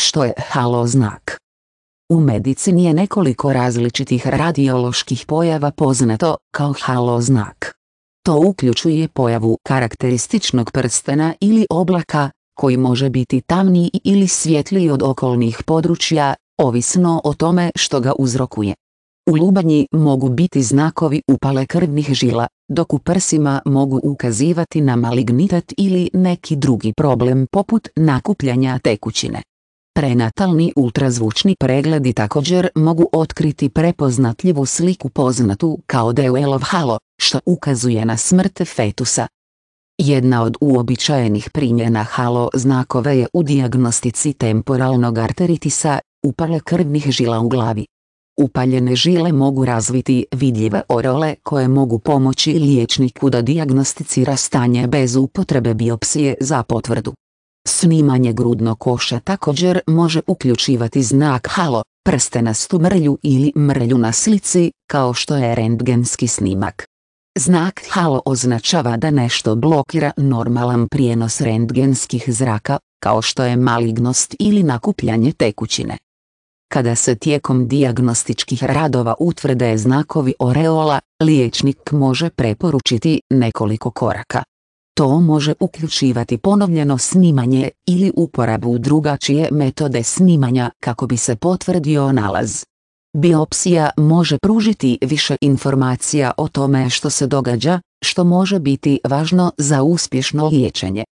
što je halo znak. U medicini je nekoliko različitih radioloških pojava poznato kao halo znak. To uključuje pojavu karakterističnog prstena ili oblaka, koji može biti tamniji ili svjetliji od okolnih područja, ovisno o tome što ga uzrokuje. U lubanji mogu biti znakovi upale krvnih žila, dok u prsima mogu ukazivati na malignitet ili neki drugi problem poput nakupljanja tekućine. Prenatalni ultrazvučni pregledi također mogu otkriti prepoznatljivu sliku poznatu kao Deuelov halo, što ukazuje na smrt fetusa. Jedna od uobičajenih primjena halo znakove je u dijagnostici temporalnog arteritisa, upale krvnih žila u glavi. Upaljene žile mogu razviti vidljive orole koje mogu pomoći liječniku da dijagnosticira stanje bez upotrebe biopsije za potvrdu. Snimanje grudnog koša također može uključivati znak halo, prstenastu mrlju ili mrlju na slici, kao što je rendgenski snimak. Znak halo označava da nešto blokira normalan prijenos rendgenskih zraka, kao što je malignost ili nakupljanje tekućine. Kada se tijekom dijagnostičkih radova utvrde znakovi oreola, liječnik može preporučiti nekoliko koraka. To može uključivati ponovljeno snimanje ili uporabu drugačije metode snimanja kako bi se potvrdio nalaz. Biopsija može pružiti više informacija o tome što se događa, što može biti važno za uspješno liječenje.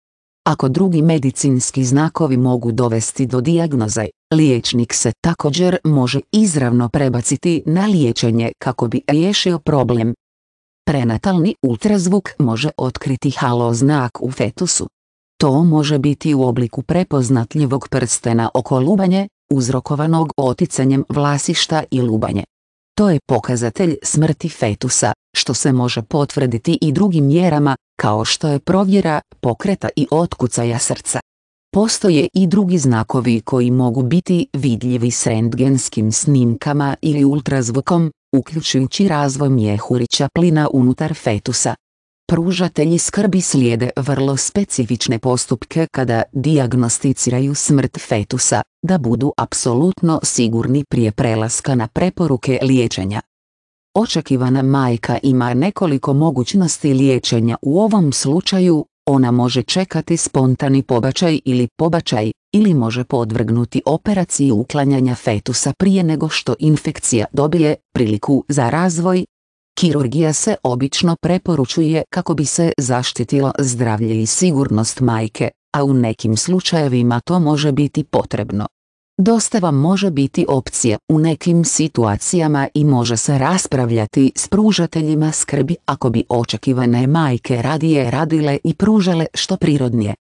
Ako drugi medicinski znakovi mogu dovesti do dijagnoze, liječnik se također može izravno prebaciti na liječenje kako bi riješio problem. Prenatalni ultrazvuk može otkriti halo znak u fetusu. To može biti u obliku prepoznatljivog prstena oko lubanje, uzrokovanog oticanjem vlasišta i lubanje. To je pokazatelj smrti fetusa, što se može potvrditi i drugim mjerama, kao što je provjera pokreta i otkucaja srca. Postoje i drugi znakovi koji mogu biti vidljivi s rendgenskim snimkama ili ultrazvukom, uključujući razvoj mjehurića plina unutar fetusa. Pružatelji skrbi slijede vrlo specifične postupke kada diagnosticiraju smrt fetusa, da budu apsolutno sigurni prije prelaska na preporuke liječenja. Očekivana majka ima nekoliko mogućnosti liječenja u ovom slučaju, ona može čekati spontani pobačaj ili pobačaj, ili može podvrgnuti operaciji uklanjanja fetusa prije nego što infekcija dobije priliku za razvoj. Kirurgija se obično preporučuje kako bi se zaštitilo zdravlje i sigurnost majke, a u nekim slučajevima to može biti potrebno. Dostava može biti opcija u nekim situacijama i može se raspravljati s pružateljima skrbi ako bi očekivane majke radije radile i pružale što prirodnije.